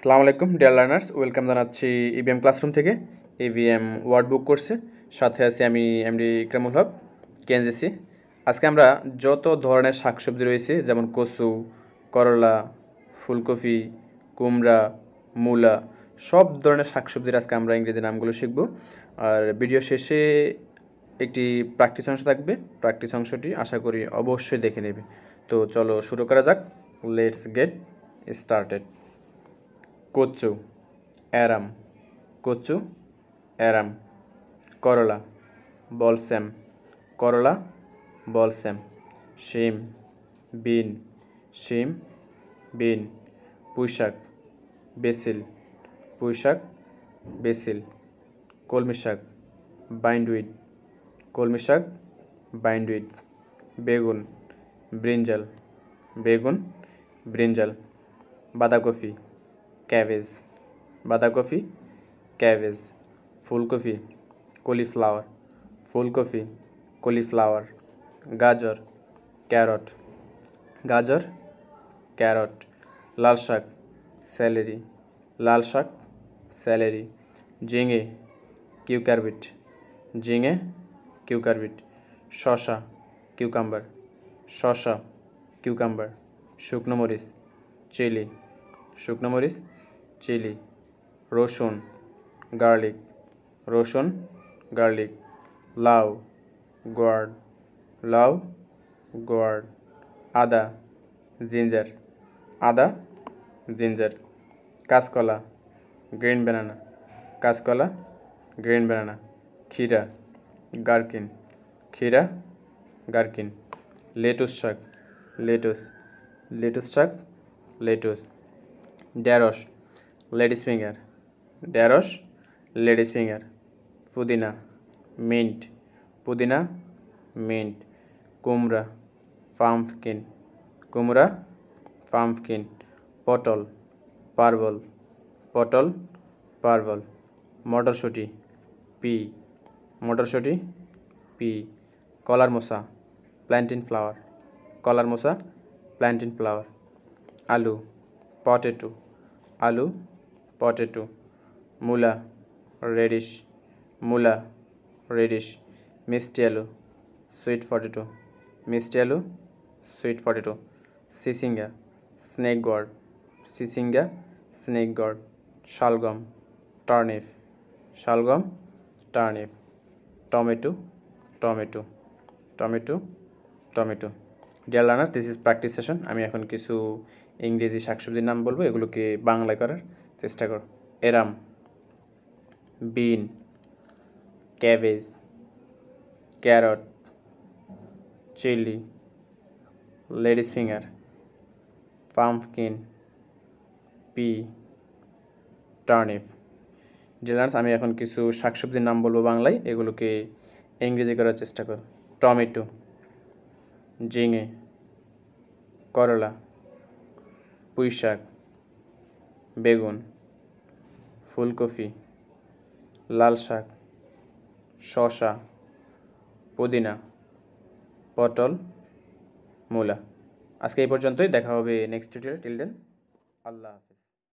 সালামু আলাইকুম dear learners welcome জানাচ্ছি ইভিএম e ক্লাসরুম থেকে ইভিএম ওয়ার্ড বুক করছে সাথে আছি আমি এমডি ইকরামুল হক কেএনজিসি আজকে আমরা যত ধরনের শাকসবজি রয়েছে যেমন কচু করলা ফুলকপি কুমড়া মূলা সব ধরনের শাকসবজির আজকে আমরা ইংরেজি নামগুলো শিখব আর ভিডিও শেষে একটি প্র্যাকটিস অংশ থাকবে প্র্যাকটিস অংশটি আশা করি অবশ্যই দেখে নেবে তো চলো শুরু করা যাক লেটস গেট স্টার্টেড কচু অ্যারাম কচু অ্যারাম করলা বলসেম করলা বলসেম শিম বিন শিম বিন পুঁইশাক বেসিল পুঁইশাক বেসিল কলমি শাক কলমিশাক কলমি শাক বেগুন ব্রিঞ্জাল বেগুন ব্রিঞ্জাল বাঁধাকপি ক্যাবেজ বাঁধাকপি ক্যাবেজ ফুলকপি কলিফ্লাওয়ার ফুলকপি কলিফ্লাওয়ার গাজর ক্যারট গাজর ক্যারট লাল শাক স্যালারি লাল শাক স্যালারি ঝিঙে কিউকারবিট ঝিঙে কিউকারবিট শশা কিউকাম্বার শশা কিউকাম্বার শুকনো মরিচ চিলি শুকনো মরিচ চিলি রসুন গার্লিক রসুন গার্লিক লাউ গোয়ার্ড লাউ গোয়ার্ড আদা জিঞ্জার আদা জিঞ্জার কাঁচকলা গ্রিন ব্যানানা কাঁচকলা গ্রিন ব্যানানা ক্ষীরা গার্কিন ক্ষীরা গার্কিন লেটুস শাক লেটুস লেটুস শাক লেটুস ঢ্যাঁড়স লেডিস ফিঙ্গার ঢেঁড়স লেডিস ফিঙ্গার পুদিনা মিন্ট পুদিনা মিন্ট কুমড়া পাম্পকিন কুমড়া পাম্পকিন পটল পার্বল পটল পার্বল মটরশুঁটি পি মটরশুঁটি পি কলার মশা প্ল্যান্টিন ফ্লাওয়ার কলার মশা প্ল্যান্টিন ফ্লাওয়ার আলু পটেটো আলু পটেটো মূলা রেডিশ মূলা রেডিশ মিষ্টি আলু সুইট পটেটো মিষ্টি আলু সুইট পটেটো সিসিঙ্গা স্নেক গড় সিসিঙ্গা স্নেক গড় শালগম টার্নিপ শালগম turnip tomato tomato tomato tomato dear learners this is practice session আমি এখন কিছু ইংরেজি শাকসবজির নাম বলবো এগুলোকে বাংলায় করার চেষ্টা কর arum bean cabbage carrot chilli ladies finger pumpkin pea turnip dear learners আমি এখন কিছু শাকসবজির নাম বলবো বাংলায় এগুলোকে ইংরেজি করার চেষ্টা কর টমেটো ঝিঙে করলা পুঁই শাক বেগুন ফুলকপি লাল শাক শশা পুদিনা পটল মূলা আজকে এই পর্যন্তই দেখা হবে নেক্সট ভিডিও টিল দেন আল্লাহ হাফিজ